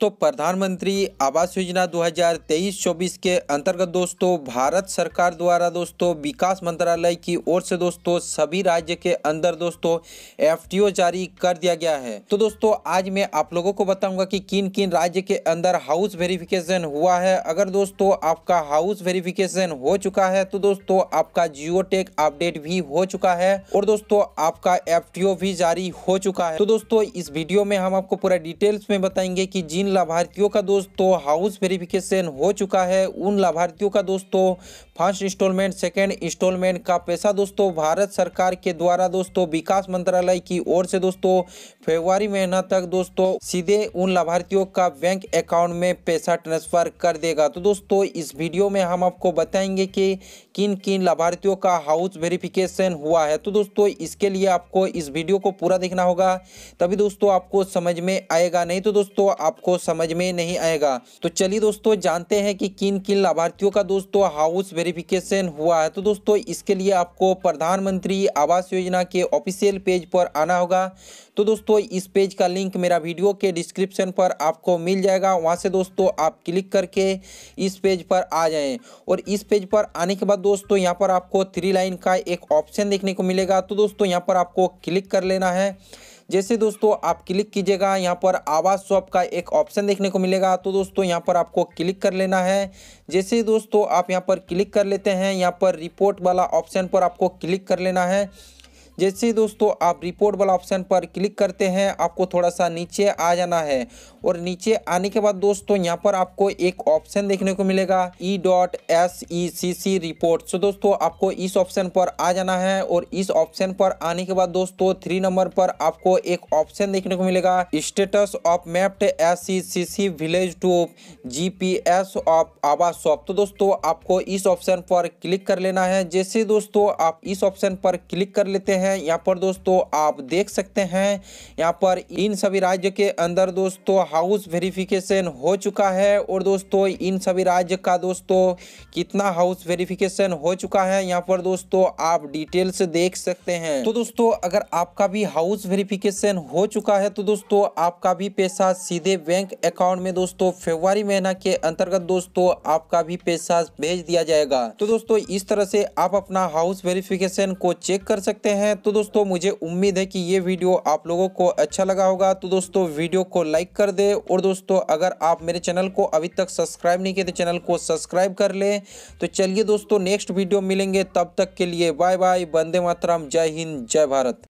दोस्तों प्रधानमंत्री आवास योजना 2023-24 के अंतर्गत दोस्तों भारत सरकार द्वारा दोस्तों विकास मंत्रालय की ओर से दोस्तों सभी राज्य के अंदर दोस्तों एफटीओ जारी कर दिया गया है तो दोस्तों आज मैं आप लोगों को बताऊंगा कि किन किन राज्य के अंदर हाउस वेरिफिकेशन हुआ है अगर दोस्तों आपका हाउस वेरिफिकेशन हो चुका है तो दोस्तों आपका जियो अपडेट भी हो चुका है और दोस्तों आपका एफ भी जारी हो चुका है तो दोस्तों इस वीडियो में हम आपको पूरा डिटेल्स में बताएंगे कि जिन जिन लाभार्थियों का दोस्तों हाउस वेरिफिकेशन हो चुका है उन लाभार्थियों का दोस्तों फर्स्ट इंस्टॉलमेंट सेकेंड इंस्टॉलमेंट का पैसा दोस्तों भारत सरकार के द्वारा दोस्तों विकास मंत्रालय की ओर से दोस्तों फरवरी महीना तक दोस्तों सीधे उन लाभार्थियों का बैंक अकाउंट में पैसा ट्रांसफर कर देगा तो दोस्तों इस वीडियो में हम आपको बताएंगे कि किन किन लाभार्थियों का हाउस वेरिफिकेशन हुआ है तो दोस्तों इसके लिए आपको इस वीडियो को पूरा देखना होगा तभी दोस्तों आपको समझ में आएगा नहीं तो दोस्तों आपको समझ में नहीं आएगा तो चलिए दोस्तों जानते हैं कि किन किन लाभार्थियों का दोस्तों हाउस वेरिफिकेशन हुआ है तो दोस्तों इसके लिए आपको प्रधानमंत्री आवास योजना के ऑफिशियल पेज पर आना होगा तो दोस्तों इस पेज का लिंक मेरा वीडियो के डिस्क्रिप्शन पर आपको मिल जाएगा वहाँ से दोस्तों आप क्लिक करके इस पेज पर आ जाएं और इस पेज पर आने के बाद दोस्तों यहाँ पर आपको थ्री लाइन का एक ऑप्शन देखने को मिलेगा तो दोस्तों यहाँ पर आपको क्लिक कर लेना है जैसे दोस्तों आप क्लिक कीजिएगा यहाँ पर आवाज़ स्वप का एक ऑप्शन देखने को मिलेगा तो दोस्तों यहाँ पर आपको क्लिक कर लेना है जैसे दोस्तों आप यहाँ पर क्लिक कर लेते हैं यहाँ पर रिपोर्ट वाला ऑप्शन पर आपको क्लिक कर लेना है जैसे दोस्तों आप रिपोर्ट वाला ऑप्शन पर क्लिक करते हैं आपको थोड़ा सा नीचे आ जाना है और नीचे आने के बाद दोस्तों यहाँ पर आपको एक ऑप्शन देखने को मिलेगा E dot S E C C report so दोस्तों आपको इस ऑप्शन पर आ जाना है और इस ऑप्शन पर आने के बाद दोस्तों थ्री नंबर पर आपको एक ऑप्शन देखने को मिलेगा status of mapped S C C C village to G P S of Awas shop तो दोस्तों आपको इस ऑप्शन पर क्लिक कर लेना है जैसे दोस्तों आप इस ऑप्शन पर क्लिक कर लेते हैं हैं यहाँ पर दोस्तों आप देख सकते हैं यहाँ पर इन सभी राज्य के अंदर दोस्तों हाउस वेरिफिकेशन हो चुका है और दोस्तों इन सभी राज्य का दोस्तों कितना हाउस वेरिफिकेशन हो चुका है यहाँ पर दोस्तों आप डिटेल्स देख सकते हैं तो दोस्तों अगर आपका भी हाउस वेरिफिकेशन हो चुका है तो दोस्तों आपका भी पैसा सीधे बैंक अकाउंट में दोस्तों फरवरी महीना के अंतर्गत दोस्तों आपका भी पैसा भेज दिया जाएगा तो दोस्तों इस तरह से आप अपना हाउस वेरिफिकेशन को चेक कर सकते हैं तो दोस्तों मुझे उम्मीद है कि ये वीडियो आप लोगों को अच्छा लगा होगा तो दोस्तों वीडियो को लाइक कर दे और दोस्तों अगर आप मेरे चैनल को अभी तक सब्सक्राइब नहीं किए तो चैनल को सब्सक्राइब कर ले तो चलिए दोस्तों नेक्स्ट वीडियो मिलेंगे तब तक के लिए बाय बाय वंदे मातरम जय हिंद जय भारत